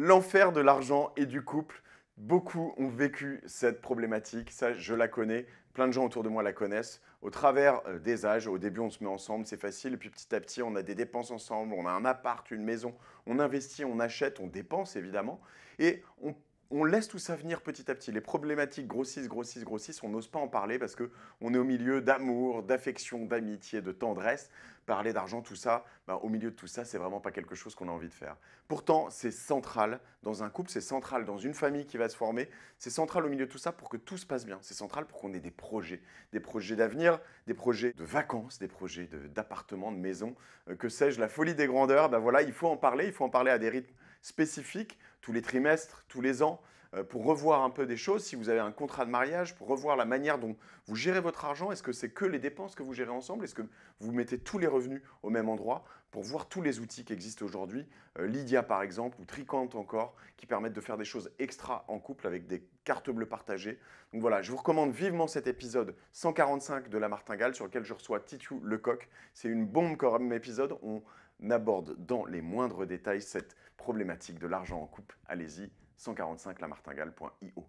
l'enfer de l'argent et du couple. Beaucoup ont vécu cette problématique, ça je la connais, plein de gens autour de moi la connaissent. Au travers euh, des âges, au début on se met ensemble, c'est facile, puis petit à petit on a des dépenses ensemble, on a un appart, une maison, on investit, on achète, on dépense évidemment, et on on laisse tout ça venir petit à petit. Les problématiques grossissent, grossissent, grossissent. On n'ose pas en parler parce que on est au milieu d'amour, d'affection, d'amitié, de tendresse. Parler d'argent, tout ça, bah, au milieu de tout ça, c'est vraiment pas quelque chose qu'on a envie de faire. Pourtant, c'est central dans un couple, c'est central dans une famille qui va se former. C'est central au milieu de tout ça pour que tout se passe bien. C'est central pour qu'on ait des projets, des projets d'avenir, des projets de vacances, des projets d'appartements, de, maisons, euh, que sais-je, la folie des grandeurs. Bah, voilà, il faut en parler. Il faut en parler à des rythmes spécifiques tous les trimestres, tous les ans, euh, pour revoir un peu des choses. Si vous avez un contrat de mariage, pour revoir la manière dont vous gérez votre argent, est-ce que c'est que les dépenses que vous gérez ensemble Est-ce que vous mettez tous les revenus au même endroit pour voir tous les outils qui existent aujourd'hui euh, Lydia par exemple, ou Tricante encore, qui permettent de faire des choses extra en couple avec des cartes bleues partagées. Donc voilà, je vous recommande vivement cet épisode 145 de La Martingale sur lequel je reçois Titu Lecoq. C'est une bombe comme épisode. On aborde dans les moindres détails cette problématique de l'argent en couple Allez-y, 145lamartingale.io.